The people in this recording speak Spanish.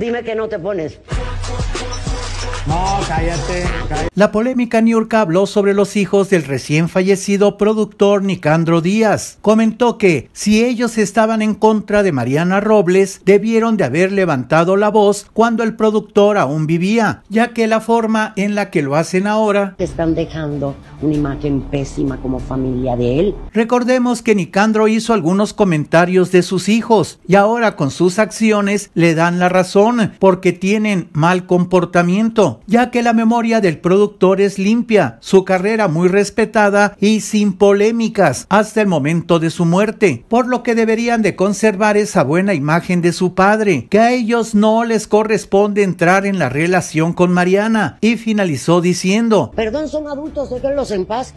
Dime que no te pones. No, La polémica Niurka habló sobre los hijos del recién fallecido productor Nicandro Díaz. Comentó que si ellos estaban en contra de Mariana Robles, debieron de haber levantado la voz cuando el productor aún vivía, ya que la forma en la que lo hacen ahora están dejando una imagen pésima como familia de él. Recordemos que Nicandro hizo algunos comentarios de sus hijos y ahora con sus acciones le dan la razón porque tienen mal comportamiento ya que la memoria del productor es limpia, su carrera muy respetada y sin polémicas hasta el momento de su muerte, por lo que deberían de conservar esa buena imagen de su padre, que a ellos no les corresponde entrar en la relación con Mariana, y finalizó diciendo, perdón, son adultos, déjenlos en paz.